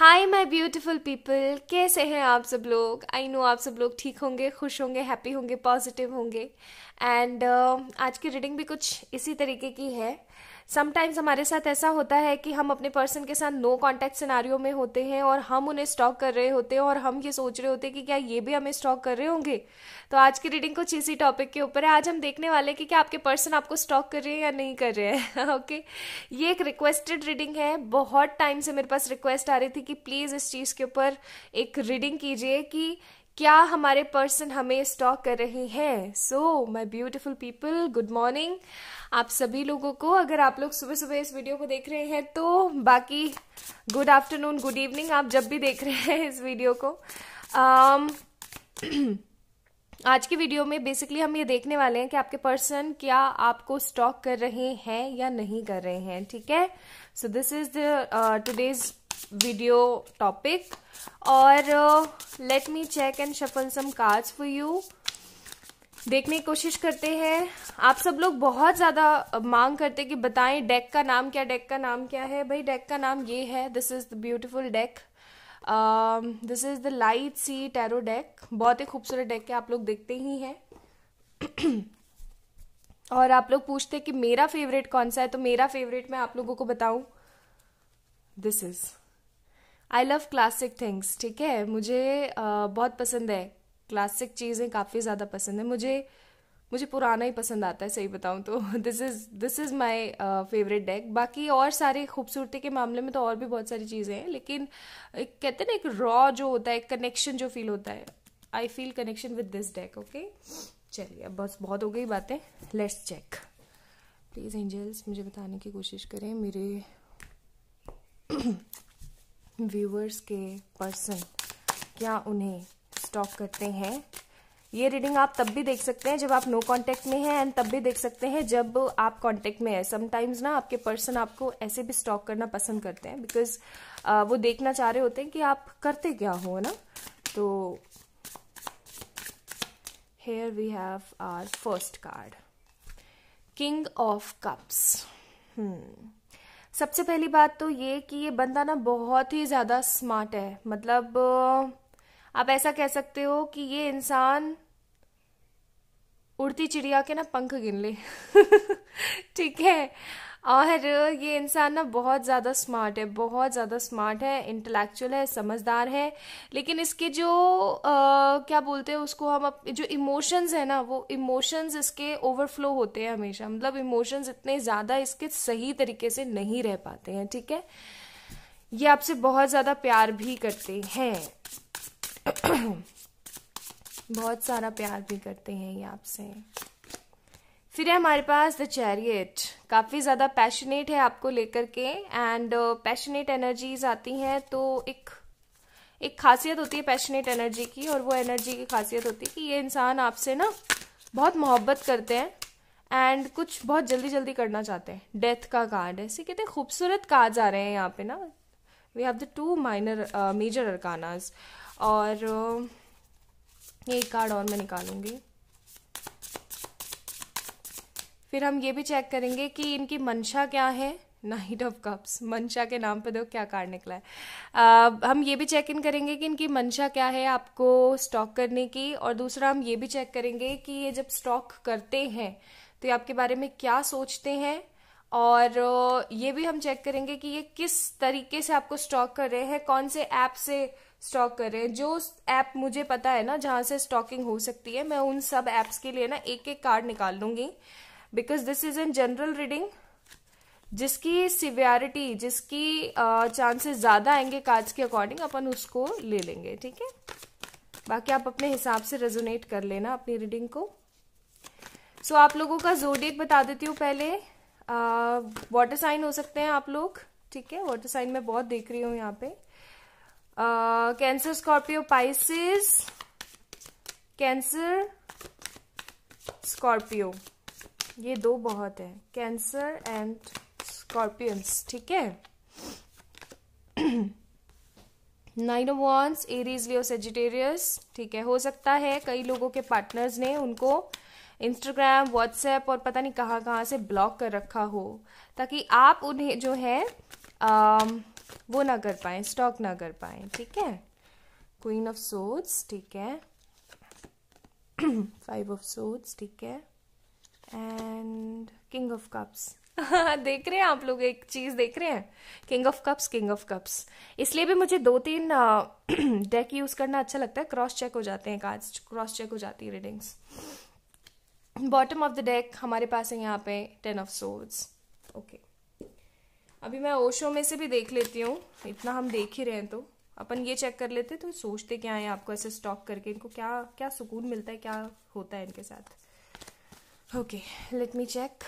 Hi my beautiful people कैसे हैं आप सब लोग आई नो आप सब लोग ठीक होंगे खुश होंगे हैप्पी होंगे पॉजिटिव होंगे एंड uh, आज की रीडिंग भी कुछ इसी तरीके की है समटाइम्स हमारे साथ ऐसा होता है कि हम अपने पर्सन के साथ नो कॉन्टैक्ट सिनारियो में होते हैं और हम उन्हें स्टॉक कर रहे होते हैं और हम ये सोच रहे होते हैं कि क्या ये भी हमें स्टॉक कर रहे होंगे तो आज की रीडिंग कुछ इसी टॉपिक के ऊपर है आज हम देखने वाले कि क्या आपके पर्सन आपको स्टॉक कर रहे हैं या नहीं कर रहे हैं ओके ये एक रिक्वेस्टेड रीडिंग है बहुत टाइम से मेरे पास रिक्वेस्ट आ रही थी कि प्लीज़ इस चीज़ के ऊपर एक रीडिंग कीजिए कि क्या हमारे पर्सन हमें स्टॉक कर रहे हैं so my beautiful people good morning आप सभी लोगों को अगर आप लोग सुबह सुबह इस वीडियो को देख रहे हैं तो बाकी गुड आफ्टरनून गुड इवनिंग आप जब भी देख रहे हैं इस वीडियो को um, आज की वीडियो में बेसिकली हम ये देखने वाले हैं कि आपके पर्सन क्या आपको स्टॉक कर रहे हैं या नहीं कर रहे हैं ठीक है so this is the today's video topic or uh, let me check and shuffle some cards for you देखने की कोशिश करते हैं आप सब लोग बहुत ज़्यादा uh, मांग करते कि बताएं डेक का नाम क्या डेक का नाम क्या है भाई डेक का नाम ये है this is the beautiful deck this is the light seer tarot deck बहुत ही खूबसूरत डेक है आप लोग देखते ही हैं और आप लोग पूछते हैं कि मेरा फेवरेट कौन सा है तो मेरा फेवरेट मैं आप लोगों को बताऊं this is I love classic things ठीक है मुझे uh, बहुत पसंद है क्लासिक चीज़ें काफ़ी ज़्यादा पसंद है मुझे मुझे पुराना ही पसंद आता है सही बताऊँ तो this is this is my favourite deck बाकी और सारे खूबसूरती के मामले में तो और भी बहुत सारी चीज़ें हैं लेकिन एक कहते हैं ना एक रॉ जो होता है कनेक्शन जो फील होता है I feel connection with this deck okay चलिए अब बस बहुत हो गई बातें लेट्स चेक प्लीज़ एंजल्स मुझे बताने की कोशिश करें मेरे व्यूअर्स के पर्सन क्या उन्हें स्टॉक करते हैं ये रीडिंग आप तब भी देख सकते हैं जब आप नो कांटेक्ट में हैं एंड तब भी देख सकते हैं जब आप कांटेक्ट में हैं समटाइम्स ना आपके पर्सन आपको ऐसे भी स्टॉक करना पसंद करते हैं बिकॉज वो देखना चाह रहे होते हैं कि आप करते क्या हो ना तो here we have our first card king of cups hmm सबसे पहली बात तो ये कि ये बंदा ना बहुत ही ज़्यादा स्मार्ट है मतलब आप ऐसा कह सकते हो कि ये इंसान उड़ती चिड़िया के ना पंख गिन ले ठीक है और ये इंसान ना बहुत ज़्यादा स्मार्ट है बहुत ज़्यादा स्मार्ट है इंटेलेक्चुअल है समझदार है लेकिन इसके जो आ, क्या बोलते हैं उसको हम जो इमोशंस है ना वो इमोशंस इसके ओवरफ्लो होते हैं हमेशा मतलब इमोशंस इतने ज़्यादा इसके सही तरीके से नहीं रह पाते हैं ठीक है ये आपसे बहुत ज़्यादा प्यार भी करते हैं बहुत सारा प्यार भी करते हैं ये आपसे फिर है हमारे पास द चैरियट काफ़ी ज़्यादा पैशनेट है आपको लेकर के एंड पैशनेट एनर्जीज आती हैं तो एक एक खासियत होती है पैशनेट एनर्जी की और वो एनर्जी की खासियत होती है कि ये इंसान आपसे ना बहुत मोहब्बत करते हैं एंड कुछ बहुत जल्दी जल्दी करना चाहते हैं डेथ का कार्ड ऐसे कितने खूबसूरत कार्ड आ रहे हैं यहाँ पे ना we have the two minor major arcanas और uh, ये एक कार्ड और मैं निकालूंगी फिर हम ये भी चेक करेंगे कि इनकी मंशा क्या है नाइट ऑफ कप्स मंशा के नाम पे दो तो क्या कार्ड निकला है uh, हम ये भी चेक इन करेंगे कि इनकी मंशा क्या है आपको स्टॉक करने की और दूसरा हम ये भी चेक करेंगे कि ये जब स्टॉक करते हैं तो ये आपके बारे में क्या सोचते हैं और ये भी हम चेक करेंगे कि ये किस तरीके से आपको स्टॉक कर रहे हैं कौन से ऐप से स्टॉक कर रहे हैं जो ऐप मुझे पता है ना जहाँ से स्टॉकिंग हो सकती है मैं उन सब ऐप्स के लिए ना एक एक कार्ड निकाल लूंगी because this is an general reading जिसकी सिवियरिटी जिसकी चांसेस ज़्यादा आएंगे कार्ड्स के अकॉर्डिंग अपन उसको ले लेंगे ठीक है बाकी आप अपने हिसाब से रेजोनेट कर लेना अपनी रीडिंग को सो so, आप लोगों का जोडियक बता देती हूँ पहले वाटर uh, साइन हो सकते हैं आप लोग ठीक है वाटर साइन मैं बहुत देख रही हूँ यहाँ पे Cancer Scorpio Pisces Cancer Scorpio ये दो बहुत है कैंसर एंड स्कॉर्पियंस ठीक है nine of wands Aries Leo Sagittarius ठीक है हो सकता है कई लोगों के पार्टनर्स ने उनको इंस्टाग्राम व्हाट्सएप और पता नहीं कहाँ कहाँ से ब्लॉक कर रखा हो ताकि आप उन्हें जो है आ, वो ना कर पाए स्टॉक ना कर पाए ठीक है क्वीन ऑफ सोट्स ठीक है फाइव ऑफ सोट्स ठीक है एंड किंग ऑफ कप्स देख रहे हैं आप लोग एक चीज देख रहे हैं king of cups king of cups इसलिए भी मुझे दो तीन डेक यूज करना अच्छा लगता है क्रॉस चेक हो जाते हैं कार्ड्स क्रॉस चेक हो जाती है readings bottom of the deck हमारे पास है यहाँ पे टेन ऑफ सोर्ड्स ओके अभी मैं ओशो में से भी देख लेती हूँ इतना हम देख ही रहे हैं तो अपन ये चेक कर लेते तो सोचते क्या है आपको ऐसे स्टॉक करके इनको क्या क्या सुकून मिलता है क्या होता है इनके साथ ओके लेट मी चेक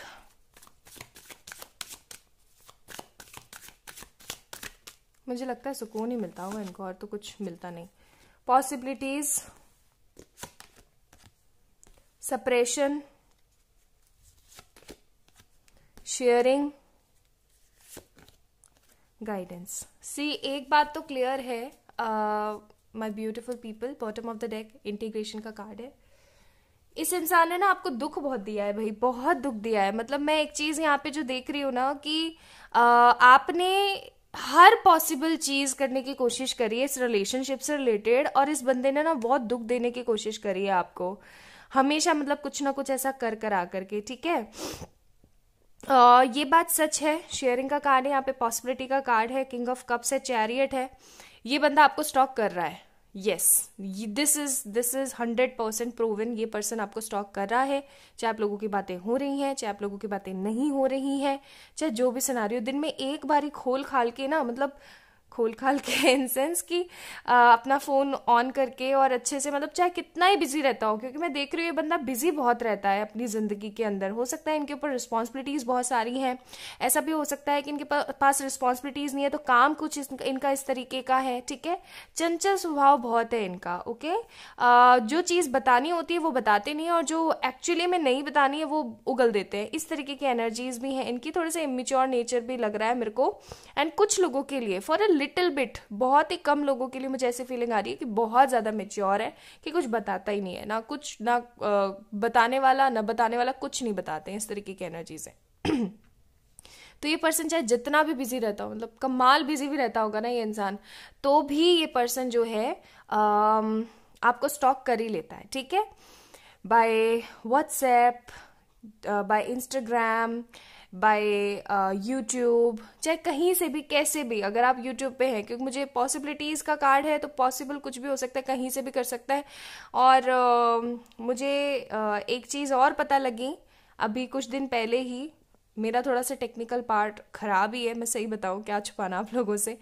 मुझे लगता है सुकून ही मिलता होगा इनको और तो कुछ मिलता नहीं possibilities suppression sharing guidance see एक बात तो क्लियर है my beautiful people bottom of the deck integration का कार्ड है इस इंसान ने ना आपको दुख बहुत दिया है भाई बहुत दुख दिया है मतलब मैं एक चीज़ यहाँ पे जो देख रही हूँ ना कि आ, आपने हर पॉसिबल चीज़ करने की कोशिश करी है इस रिलेशनशिप से रिलेटेड और इस बंदे ने ना बहुत दुख देने की कोशिश करी है आपको हमेशा मतलब कुछ ना कुछ ऐसा कर कर आ करके ठीक है आ, ये बात सच है शेयरिंग का कार्ड है यहाँ पे पॉसिबिलिटी का कार्ड है किंग ऑफ कप्स है चैरियट है ये बंदा आपको स्टॉक कर रहा है yes this is this is hundred percent proven ये पर्सन आपको स्टॉक कर रहा है चाहे आप लोगों की बातें हो रही हैं चाहे आप लोगों की बातें नहीं हो रही हैं चाहे जो भी सिनारी दिन में एक बारी खोल खाल के ना मतलब खोल खाल के इन सेंस कि अपना फ़ोन ऑन करके और अच्छे से मतलब चाहे कितना ही बिजी रहता हो क्योंकि मैं देख रही हूँ ये बंदा बिजी बहुत रहता है अपनी ज़िंदगी के अंदर हो सकता है इनके ऊपर रिस्पॉन्सिबिलिटीज़ बहुत सारी हैं ऐसा भी हो सकता है कि इनके पास रिस्पॉन्सिबिलिटीज़ नहीं है तो काम कुछ इनका इस तरीके का है ठीक है चंचल स्वभाव बहुत है इनका ओके आ, जो चीज़ बतानी होती है वो बताते नहीं है और जो एक्चुअली में नहीं बतानी है वो उगल देते हैं इस तरीके की एनर्जीज भी हैं इनकी थोड़े से इमिच्योर नेचर भी लग रहा है मेरे को एंड कुछ लोगों के लिए फॉर अ लिटिल बिट बहुत ही कम लोगों के लिए मुझे ऐसी फीलिंग आ रही है कि बहुत ज़्यादा मेच्योर है कि कुछ बताता ही नहीं है ना कुछ ना बताने वाला ना बताने वाला कुछ नहीं बताते हैं इस तरीके की एनर्जीज है तो ये पर्सन चाहे जितना भी बिजी रहता हो मतलब कमाल बिजी भी रहता होगा ना ये इंसान तो भी ये पर्सन जो है आपको स्टॉक कर ही लेता है ठीक है by WhatsApp by Instagram by YouTube uh, चाहे कहीं से भी कैसे भी अगर आप यूट्यूब पे हैं क्योंकि मुझे पॉसिबिलिटीज़ का कार्ड है तो पॉसिबल कुछ भी हो सकता है कहीं से भी कर सकता है और uh, मुझे uh, एक चीज़ और पता लगी अभी कुछ दिन पहले ही मेरा थोड़ा सा टेक्निकल पार्ट ख़राब ही है मैं सही बताऊँ क्या छुपाना आप लोगों से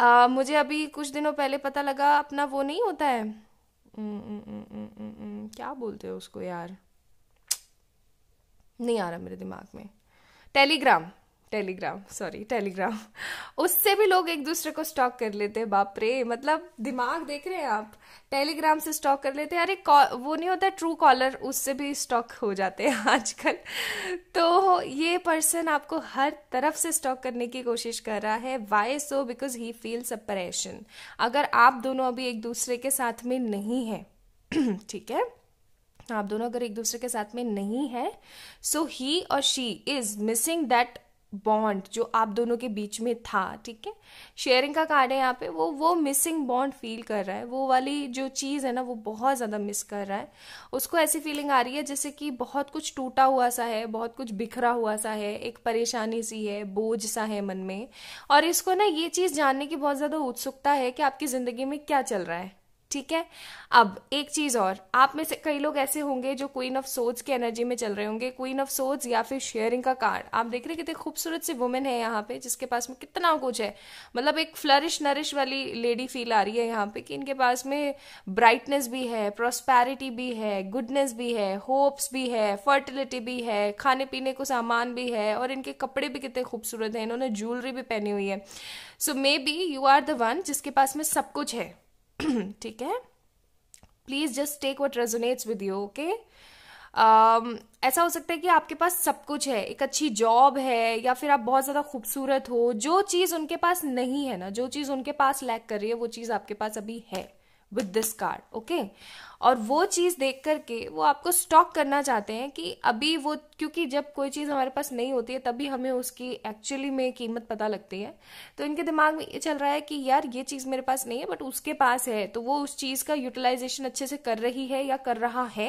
uh, मुझे अभी कुछ दिनों पहले पता लगा अपना वो नहीं होता है mm, mm, mm, क्या बोलते हो उसको यार नहीं आ रहा मेरे दिमाग में टेलीग्राम टेलीग्राम सॉरी टेलीग्राम उससे भी लोग एक दूसरे को स्टॉक कर लेते हैं बाप रे मतलब दिमाग देख रहे हैं आप टेलीग्राम से स्टॉक कर लेते हैं अरे वो नहीं होता ट्रू कॉलर उससे भी स्टॉक हो जाते हैं आजकल तो ये पर्सन आपको हर तरफ से स्टॉक करने की कोशिश कर रहा है why so because he feel separation अगर आप दोनों अभी एक दूसरे के साथ में नहीं है ठीक है आप दोनों अगर एक दूसरे के साथ में नहीं है सो ही और she is missing that bond जो आप दोनों के बीच में था ठीक है शेयरिंग का कार्ड है यहाँ पे वो वो मिसिंग बॉन्ड फील कर रहा है वो वाली जो चीज़ है ना वो बहुत ज़्यादा मिस कर रहा है उसको ऐसी फीलिंग आ रही है जैसे कि बहुत कुछ टूटा हुआ सा है बहुत कुछ बिखरा हुआ सा है एक परेशानी सी है बोझ सा है मन में और इसको ना ये चीज़ जानने की बहुत ज़्यादा उत्सुकता है कि आपकी ज़िंदगी में क्या चल रहा है ठीक है अब एक चीज़ और आप में से कई लोग ऐसे होंगे जो क्वीन ऑफ सोच की एनर्जी में चल रहे होंगे क्वीन ऑफ सोच या फिर शेयरिंग का कार्ड आप देख रहे कितने खूबसूरत से वुमेन है यहाँ पे जिसके पास में कितना कुछ है मतलब एक फ्लरिश नरिश वाली लेडी फील आ रही है यहाँ पे कि इनके पास में ब्राइटनेस भी है प्रोस्पैरिटी भी है गुडनेस भी है होप्स भी है फर्टिलिटी भी है खाने पीने को सामान भी है और इनके कपड़े भी कितने खूबसूरत है इन्होंने ज्वेलरी भी पहनी हुई है so maybe you are the one जिसके पास में सब कुछ है ठीक है please just take what resonates with you okay ऐसा हो सकता है कि आपके पास सब कुछ है एक अच्छी जॉब है या फिर आप बहुत ज़्यादा खूबसूरत हो जो चीज़ उनके पास नहीं है ना जो चीज़ उनके पास लैक कर रही है वो चीज़ आपके पास अभी है विद दिस कार्ड ओके और वो चीज़ देख करके वो आपको स्टॉक करना चाहते हैं कि अभी वो क्योंकि जब कोई चीज़ हमारे पास नहीं होती है तभी हमें उसकी एक्चुअली में कीमत पता लगती है तो इनके दिमाग में ये चल रहा है कि यार ये चीज़ मेरे पास नहीं है बट उसके पास है तो वो उस चीज़ का यूटिलाइजेशन अच्छे से कर रही है या कर रहा है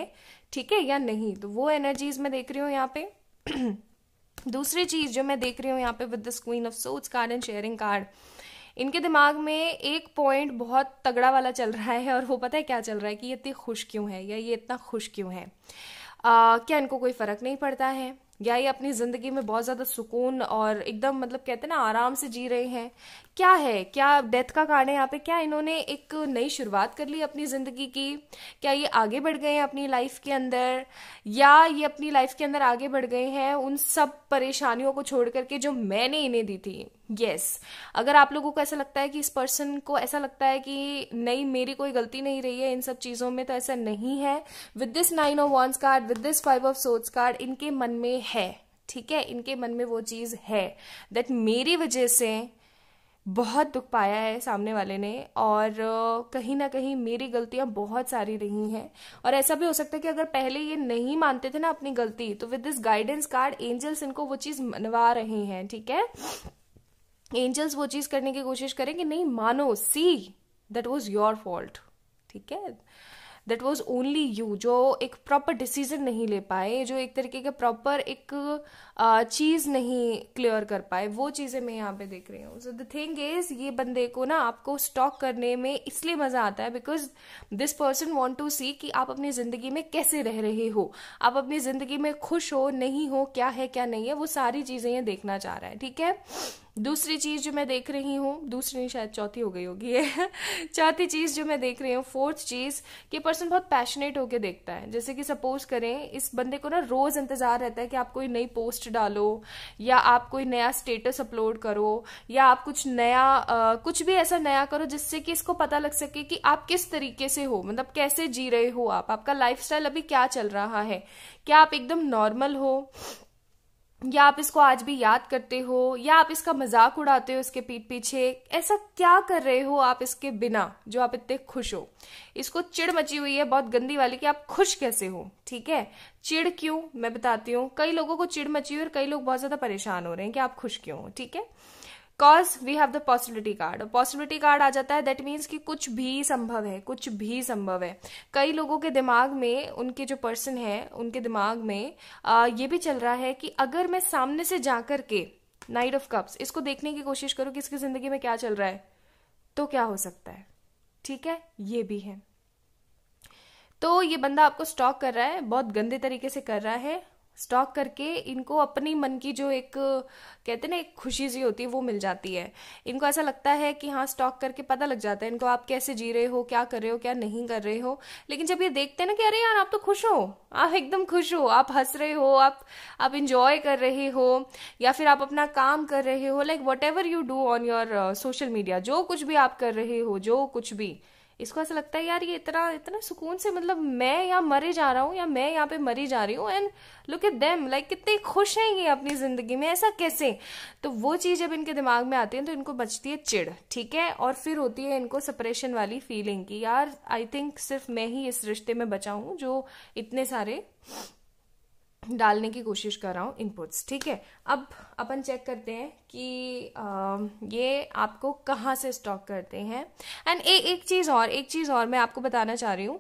ठीक है या नहीं तो वो एनर्जीज मैं देख रही हूँ यहाँ पे दूसरी चीज़ जो मैं देख रही हूँ यहाँ पे विद द स्क्वीन ऑफ सोच कार्ड एंड शेयरिंग कार्ड इनके दिमाग में एक पॉइंट बहुत तगड़ा वाला चल रहा है और वो पता है क्या चल रहा है कि ये इतनी खुश क्यों है या ये इतना खुश क्यों है आ, क्या इनको कोई फ़र्क नहीं पड़ता है या ये अपनी ज़िंदगी में बहुत ज़्यादा सुकून और एकदम मतलब कहते हैं ना आराम से जी रहे हैं क्या है क्या डेथ का कारण है यहाँ पे क्या इन्होंने एक नई शुरुआत कर ली अपनी ज़िंदगी की क्या ये आगे बढ़ गए हैं अपनी लाइफ के अंदर या ये अपनी लाइफ के अंदर आगे बढ़ गए हैं उन सब परेशानियों को छोड़ करके जो मैंने इन्हें दी थी यस yes. अगर आप लोगों को ऐसा लगता है कि इस पर्सन को ऐसा लगता है कि नहीं मेरी कोई गलती नहीं रही है इन सब चीज़ों में तो ऐसा नहीं है with this nine of wands card with this five of swords card इनके मन में है ठीक है इनके मन में वो चीज़ है दैट मेरी वजह से बहुत दुख पाया है सामने वाले ने और कहीं ना कहीं मेरी गलतियां बहुत सारी रही हैं और ऐसा भी हो सकता है कि अगर पहले ये नहीं मानते थे ना अपनी गलती तो with this guidance card angels इनको वो चीज़ मनवा रहे हैं ठीक है एंजल्स वो चीज़ करने की कोशिश करें कि नहीं मानो see that was your fault ठीक है दैट वॉज ओनली यू जो एक प्रॉपर डिसीजन नहीं ले पाए जो एक तरीके का प्रॉपर एक चीज़ नहीं क्लियर कर पाए वो चीज़ें मैं यहाँ पे देख रही हूँ सो द थिंग इज ये बंदे को ना आपको स्टॉक करने में इसलिए मज़ा आता है because this person want to see कि आप अपनी ज़िंदगी में कैसे रह रहे हो आप अपनी ज़िंदगी में खुश हो नहीं हो क्या है क्या नहीं है वो सारी चीज़ें ये देखना चाह रहा है ठीक है दूसरी चीज़ जो मैं देख रही हूँ दूसरी शायद चौथी हो गई होगी चौथी चीज़ जो मैं देख रही हूँ फोर्थ चीज़ कि पर्सन बहुत पैशनेट होकर देखता है जैसे कि सपोज करें इस बंदे को ना रोज़ इंतज़ार रहता है कि आप कोई नई पोस्ट डालो या आप कोई नया स्टेटस अपलोड करो या आप कुछ नया आ, कुछ भी ऐसा नया करो जिससे कि इसको पता लग सके कि आप किस तरीके से हो मतलब कैसे जी रहे हो आप आपका लाइफ अभी क्या चल रहा है क्या आप एकदम नॉर्मल हो या आप इसको आज भी याद करते हो या आप इसका मजाक उड़ाते हो इसके पीठ पीछे ऐसा क्या कर रहे हो आप इसके बिना जो आप इतने खुश हो इसको चिड़ मची हुई है बहुत गंदी वाली कि आप खुश कैसे हो ठीक है चिड़ क्यों मैं बताती हूँ कई लोगों को चिड़ मची हुई और कई लोग बहुत ज्यादा परेशान हो रहे हैं कि आप खुश क्यों हो ठीक है cause we have the possibility card possibility card आ जाता है दैट मीन्स कि कुछ भी संभव है कुछ भी संभव है कई लोगों के दिमाग में उनके जो पर्सन है उनके दिमाग में आ, ये भी चल रहा है कि अगर मैं सामने से जा कर के नाइट ऑफ कप्स इसको देखने की कोशिश करूँ कि इसकी ज़िंदगी में क्या चल रहा है तो क्या हो सकता है ठीक है ये भी है तो ये बंदा आपको स्टॉक कर रहा है बहुत गंदे तरीके से कर रहा है स्टॉक करके इनको अपनी मन की जो एक कहते हैं ना एक खुशी सी होती है वो मिल जाती है इनको ऐसा लगता है कि हाँ स्टॉक करके पता लग जाता है इनको आप कैसे जी रहे हो क्या कर रहे हो क्या नहीं कर रहे हो लेकिन जब ये देखते हैं ना कि अरे यार आप तो खुश हो आप एकदम खुश हो आप हंस रहे हो आप आप इंजॉय कर रहे हो या फिर आप अपना काम कर रहे हो like whatever you do on your social media जो कुछ भी आप कर रहे हो जो कुछ भी इसको ऐसा लगता है यार ये इतना इतना सुकून से मतलब मैं यहाँ मरे जा रहा हूँ या मैं यहाँ पे मरी जा रही हूँ and look at them like कितने खुश हैं ये अपनी ज़िंदगी में ऐसा कैसे तो वो चीज़ जब इनके दिमाग में आती है तो इनको बचती है चिड़ ठीक है और फिर होती है इनको सेपरेशन वाली फीलिंग की यार आई थिंक सिर्फ मैं ही इस रिश्ते में बचाऊ जो इतने सारे डालने की कोशिश कर रहा हूँ इनपुट्स ठीक है अब अपन चेक करते हैं कि आ, ये आपको कहाँ से स्टॉक करते हैं एंड एक चीज़ और एक चीज़ और मैं आपको बताना चाह रही हूँ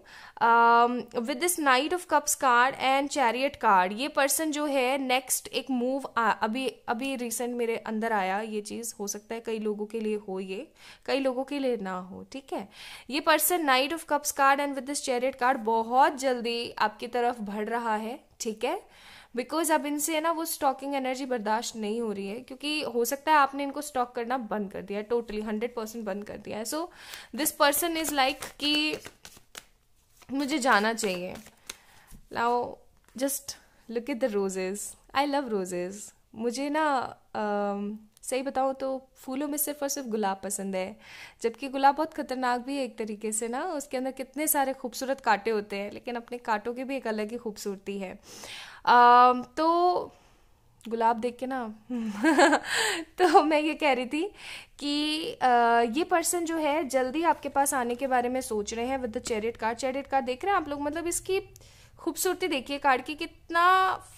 with this knight of cups card and chariot card ये पर्सन जो है नेक्स्ट एक मूव अभी अभी रिसेंट मेरे अंदर आया ये चीज़ हो सकता है कई लोगों के लिए हो ये कई लोगों के लिए ना हो ठीक है ये person knight of cups card and with this chariot card बहुत जल्दी आपकी तरफ बढ़ रहा है ठीक है बिकॉज अब इनसे ना वो स्टॉकिंग एनर्जी बर्दाश्त नहीं हो रही है क्योंकि हो सकता है आपने इनको स्टॉक करना बंद कर दिया है टोटली हंड्रेड परसेंट बंद कर दिया है so this person is like कि मुझे जाना चाहिए लाओ just look at the roses I love roses मुझे ना uh, सही बताओ तो फूलों में सिर्फ और सिर्फ गुलाब पसंद है जबकि गुलाब बहुत खतरनाक भी है एक तरीके से ना उसके अंदर कितने सारे खूबसूरत कांटे होते हैं लेकिन अपने कांटों की भी एक अलग ही खूबसूरती है आ, तो गुलाब देख के ना तो मैं ये कह रही थी कि आ, ये पर्सन जो है जल्दी आपके पास आने के बारे में सोच रहे हैं with the chariot card chariot card देख रहे हैं आप लोग मतलब इसकी खूबसूरती देखिए कार्ड की कितना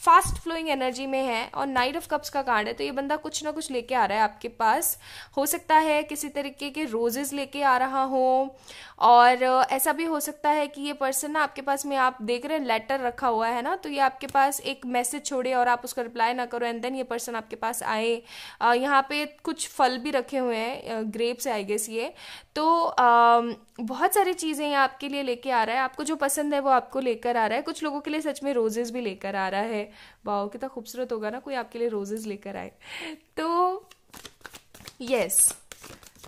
फास्ट फ्लोइंग एनर्जी में है और नाइट ऑफ कप्स का कार्ड है तो ये बंदा कुछ ना कुछ लेके आ रहा है आपके पास हो सकता है किसी तरीके के रोजेज लेके आ रहा हो और ऐसा भी हो सकता है कि ये पर्सन ना आपके पास में आप देख रहे हैं लेटर रखा हुआ है ना तो ये आपके पास एक मैसेज छोड़े और आप उसका रिप्लाई ना करो एंड देन ये पर्सन आपके पास आए यहाँ पे कुछ फल भी रखे हुए हैं ग्रेप्स आई गेस ये तो आ, बहुत सारी चीज़ें आपके लिए लेके आ रहा है आपको जो पसंद है वो आपको लेकर आ रहा है कुछ लोगों के लिए सच में रोजेज़ भी लेकर आ रहा है वाओ कितना खूबसूरत होगा ना कोई आपके लिए रोजेज़ लेकर आए तो यस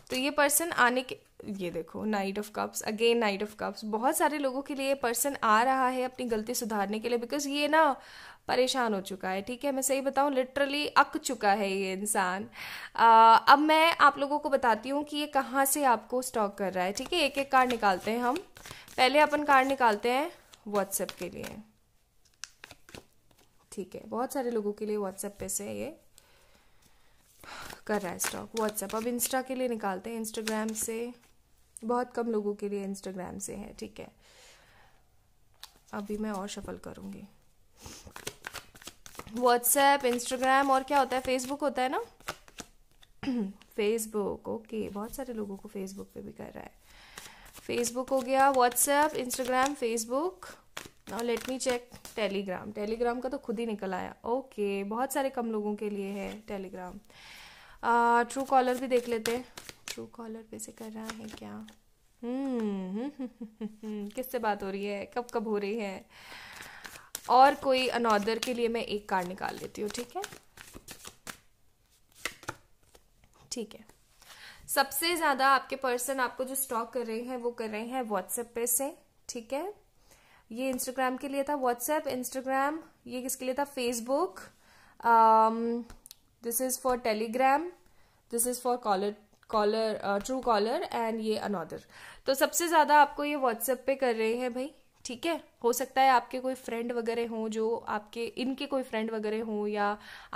तो ये पर्सन आने के ये देखो knight of cups again knight of cups बहुत सारे लोगों के लिए पर्सन आ रहा है अपनी गलती सुधारने के लिए बिकॉज ये ना परेशान हो चुका है ठीक है मैं सही बताऊँ लिटरली अक चुका है ये इंसान अब मैं आप लोगों को बताती हूँ कि ये कहाँ से आपको स्टॉक कर रहा है ठीक है एक एक कार्ड निकालते हैं हम पहले अपन कार्ड निकालते हैं व्हाट्सएप के लिए ठीक है बहुत सारे लोगों के लिए व्हाट्सएप पे से ये कर रहा है स्टॉक व्हाट्सएप अब इंस्टा के लिए निकालते हैं इंस्टाग्राम से बहुत कम लोगों के लिए इंस्टाग्राम से है ठीक है अभी मैं और शफल करूँगी व्हाट्सएप इंस्टाग्राम और क्या होता है फेसबुक होता है ना फेसबुक ओके बहुत सारे लोगों को फेसबुक पे भी कर रहा है फेसबुक हो गया WhatsApp Instagram Facebook now let me check Telegram Telegram का तो खुद ही निकल आया ओके okay, बहुत सारे कम लोगों के लिए है टेलीग्राम ट्रू कॉलर भी देख लेते हैं ट्रू कॉलर पे से कर रहा है क्या हम्म, हम्म, हम्म, किससे बात हो रही है कब कब हो रही है और कोई अनौदर के लिए मैं एक कार्ड निकाल लेती हूँ ठीक है ठीक है सबसे ज़्यादा आपके पर्सन आपको जो स्टॉक कर रहे हैं वो कर रहे हैं व्हाट्सएप पे से ठीक है ये इंस्टाग्राम के लिए था व्हाट्सएप इंस्टाग्राम ये किसके लिए था Facebook this is for Telegram this is for caller caller true caller and ये अनदर तो सबसे ज़्यादा आपको ये व्हाट्सएप पे कर रहे हैं भाई ठीक है हो सकता है आपके कोई फ्रेंड वगैरह हों जो आपके इनके कोई फ्रेंड वगैरह हों या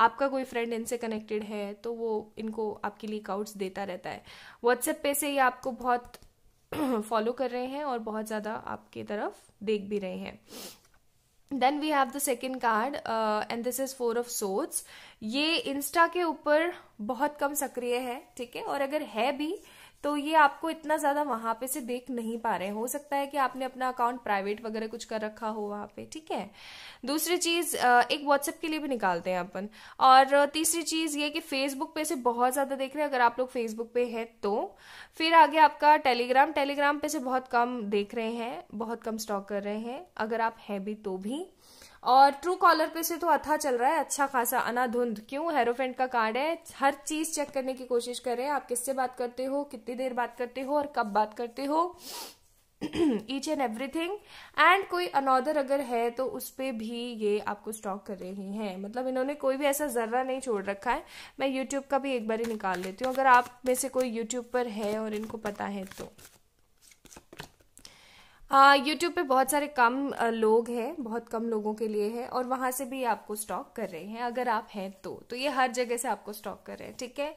आपका कोई फ्रेंड इनसे कनेक्टेड है तो वो इनको आपके लिए काउट्स देता रहता है व्हाट्सएप पे से ये आपको बहुत फॉलो कर रहे हैं और बहुत ज़्यादा आपकी तरफ देख भी रहे हैं then we have the second card and this is four of swords ये इंस्टा के ऊपर बहुत कम सक्रिय है ठीक है और अगर है भी तो ये आपको इतना ज़्यादा वहाँ पे से देख नहीं पा रहे हो सकता है कि आपने अपना अकाउंट प्राइवेट वगैरह कुछ कर रखा हो वहाँ पे ठीक है दूसरी चीज़ एक व्हाट्सएप के लिए भी निकालते हैं अपन और तीसरी चीज़ ये कि फेसबुक पे से बहुत ज़्यादा देख रहे हैं अगर आप लोग फेसबुक पे है तो फिर आगे आपका टेलीग्राम टेलीग्राम पे से बहुत कम देख रहे हैं बहुत कम स्टॉक कर रहे हैं अगर आप हैं भी तो भी और ट्रू कॉलर पे से तो अथा चल रहा है अच्छा खासा अनाधुंध क्यों हेरोफेंट का कार्ड है हर चीज चेक करने की कोशिश करें आप किससे बात करते हो कितनी देर बात करते हो और कब बात करते हो ईच एंड एवरीथिंग एंड कोई अनदर अगर है तो उस पर भी ये आपको स्टॉक कर रही हैं मतलब इन्होंने कोई भी ऐसा जर्रा नहीं छोड़ रखा है मैं यूट्यूब का भी एक बार ही निकाल लेती हूँ अगर आप में से कोई यूट्यूब पर है और इनको पता है तो यूट्यूब पे बहुत सारे कम लोग हैं बहुत कम लोगों के लिए है और वहाँ से भी आपको स्टॉक कर रहे हैं अगर आप हैं तो तो ये हर जगह से आपको स्टॉक कर रहे हैं ठीक है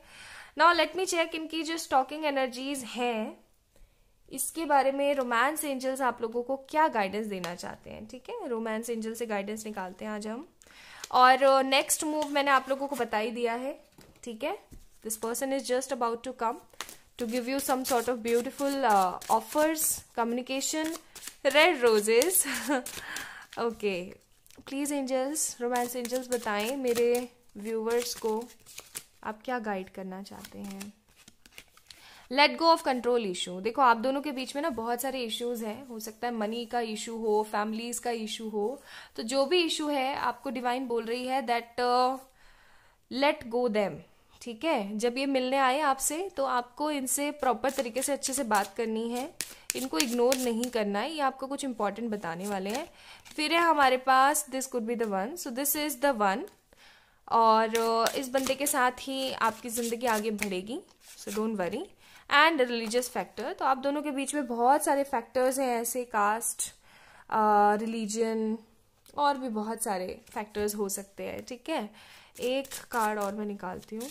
नाउ लेट मी चेक इनकी जो स्टॉकिंग एनर्जीज हैं इसके बारे में रोमांस एंजल्स आप लोगों को क्या गाइडेंस देना चाहते हैं ठीक है रोमांस एंजल से गाइडेंस निकालते हैं आज हम और नेक्स्ट uh, मूव मैंने आप लोगों को बता ही दिया है ठीक है this person is just about to come to give you some sort of beautiful offers communication red roses okay please angels romance angels बताएं मेरे व्यूवर्स को आप क्या गाइड करना चाहते हैं let go of control issue देखो आप दोनों के बीच में ना बहुत सारे इश्यूज हैं हो सकता है मनी का इशू हो फैमिलीज का इशू हो तो जो भी इशू है आपको डिवाइन बोल रही है दैट लेट गो देम ठीक है जब ये मिलने आए आपसे तो आपको इनसे प्रॉपर तरीके से अच्छे से बात करनी है इनको इग्नोर नहीं करना है ये आपको कुछ इंपॉर्टेंट बताने वाले हैं फिर है हमारे पास this could be the one so this is the one और इस बंदे के साथ ही आपकी ज़िंदगी आगे बढ़ेगी so don't worry and religious factor तो आप दोनों के बीच में बहुत सारे फैक्टर्स हैं ऐसे कास्ट रिलीजन और भी बहुत सारे फैक्टर्स हो सकते हैं ठीक है एक कार्ड और मैं निकालती हूँ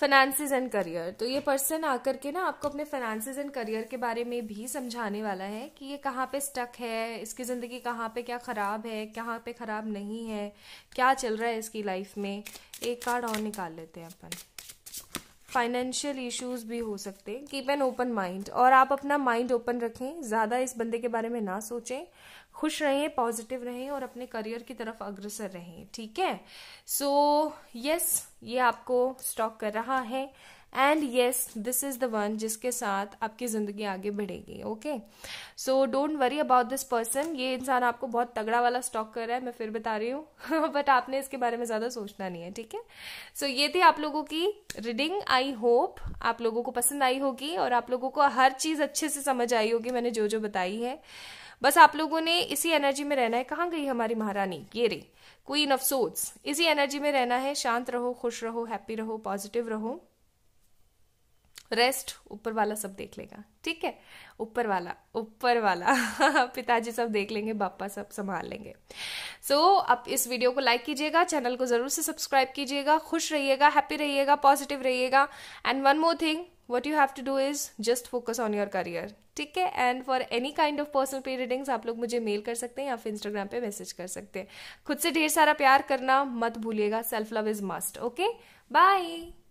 फाइनेंसेस एंड करियर तो ये पर्सन आकर के ना आपको अपने फाइनेंस एंड करियर के बारे में भी समझाने वाला है कि ये कहाँ पे स्टक है इसकी ज़िंदगी कहाँ पे क्या ख़राब है कहाँ पे ख़राब नहीं है क्या चल रहा है इसकी लाइफ में एक कार्ड और निकाल लेते हैं अपन फाइनेंशियल इश्यूज भी हो सकते हैं कीप एन ओपन माइंड और आप अपना माइंड ओपन रखें ज़्यादा इस बंदे के बारे में ना सोचें खुश रहें पॉजिटिव रहें और अपने करियर की तरफ अग्रसर रहें ठीक है सो यस ये आपको स्टॉक कर रहा है and yes this is the one जिसके साथ आपकी ज़िंदगी आगे बढ़ेगी okay so don't worry about this person ये इंसान आपको बहुत तगड़ा वाला स्टॉक कर रहा है मैं फिर बता रही हूँ बट आपने इसके बारे में ज़्यादा सोचना नहीं है ठीक है सो ये थी आप लोगों की रीडिंग आई होप आप लोगों को पसंद आई होगी और आप लोगों को हर चीज़ अच्छे से समझ आई होगी मैंने जो जो बताई है बस आप लोगों ने इसी एनर्जी में रहना है कहाँ गई हमारी महारानी ये रही क्वीन ऑफ सोट्स इसी एनर्जी में रहना है शांत रहो खुश रहो हैप्पी रहो पॉजिटिव रहो रेस्ट ऊपर वाला सब देख लेगा ठीक है ऊपर वाला ऊपर वाला पिताजी सब देख लेंगे पापा सब संभाल लेंगे सो so, आप इस वीडियो को लाइक कीजिएगा चैनल को ज़रूर से सब्सक्राइब कीजिएगा खुश रहिएगा हैप्पी रहिएगा पॉजिटिव रहिएगा and one more thing what you have to do is just focus on your career ठीक है and for any kind of personal पे रीडिंग्स आप लोग मुझे मेल कर सकते हैं या फिर इंस्टाग्राम पे मैसेज कर सकते हैं खुद से ढेर सारा प्यार करना मत भूलिएगा self love is must okay bye